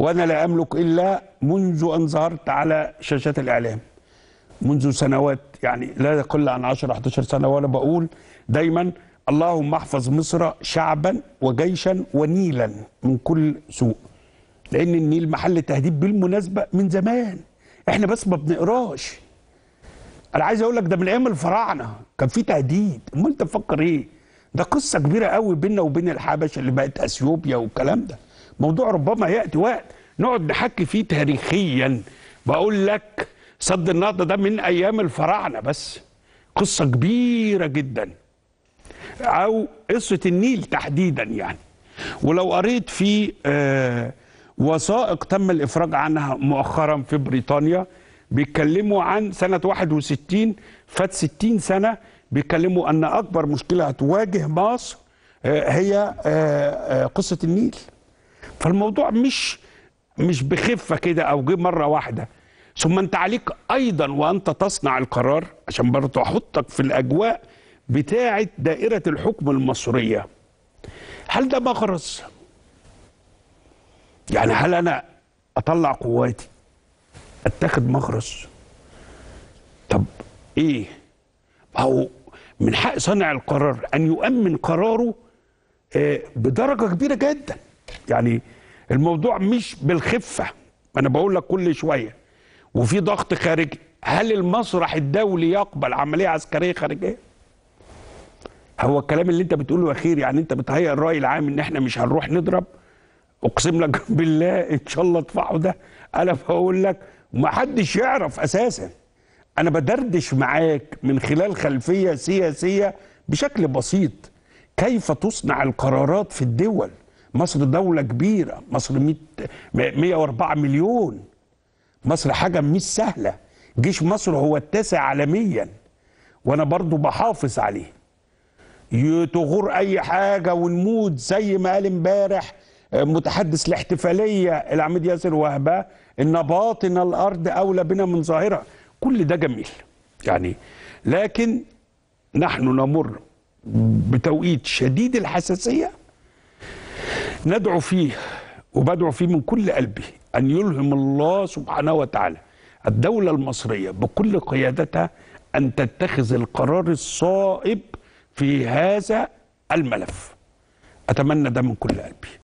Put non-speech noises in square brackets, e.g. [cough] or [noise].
وأنا لا أملك إلا منذ أن ظهرت على شاشات الإعلام منذ سنوات يعني لا يقل عن 10 11 سنة وأنا بقول دايما اللهم احفظ مصر شعبا وجيشا ونيلا من كل سوء لأن النيل محل تهديد بالمناسبة من زمان احنا بس ما بنقراش انا عايز اقول لك ده من ايام الفراعنه كان في تهديد امال انت تفكر ايه ده قصه كبيره قوي بيننا وبين الحبشه اللي بقت اثيوبيا والكلام ده موضوع ربما ياتي وقت نقعد نحكي فيه تاريخيا بقول لك سد النهضه ده من ايام الفراعنه بس قصه كبيره جدا او قصه النيل تحديدا يعني ولو قريت في آه وثائق تم الافراج عنها مؤخرا في بريطانيا بيتكلموا عن سنه 61 فات 60 سنه بيتكلموا ان اكبر مشكله هتواجه مصر آه، هي آه، آه، قصه النيل فالموضوع مش مش بخفه كده او جه مره واحده ثم انت عليك ايضا وانت تصنع القرار عشان برضه احطك في الاجواء بتاعه دائره الحكم المصريه هل ده مغرز يعني هل انا اطلع قواتي اتخذ مغرز طب ايه هو من حق صانع القرار ان يؤمن قراره آه، بدرجه كبيره جدا يعني الموضوع مش بالخفه انا بقول لك كل شويه وفي ضغط خارجي هل المسرح الدولي يقبل عمليه عسكريه خارجيه هو الكلام اللي انت بتقوله اخير يعني انت بتهيئ الراي العام ان احنا مش هنروح نضرب اقسم لك [laughs] بالله ان شاء الله ادفعه ده انا بقول لك ما حدش يعرف اساسا انا بدردش معاك من خلال خلفيه سياسيه بشكل بسيط كيف تصنع القرارات في الدول مصر دولة كبيرة مصر 104 مليون مصر حاجة مش سهلة جيش مصر هو التاسع عالميا وانا برضو بحافظ عليه تغور اي حاجة ونموت زي ما قال امبارح آه، متحدث الاحتفالية العميد ياسر وهبة ان باطن الارض اولى بنا من ظاهرة كل ده جميل يعني لكن نحن نمر بتوقيت شديد الحساسيه ندعو فيه وبدعو فيه من كل قلبي أن يلهم الله سبحانه وتعالى الدولة المصرية بكل قيادتها أن تتخذ القرار الصائب في هذا الملف أتمنى ده من كل قلبي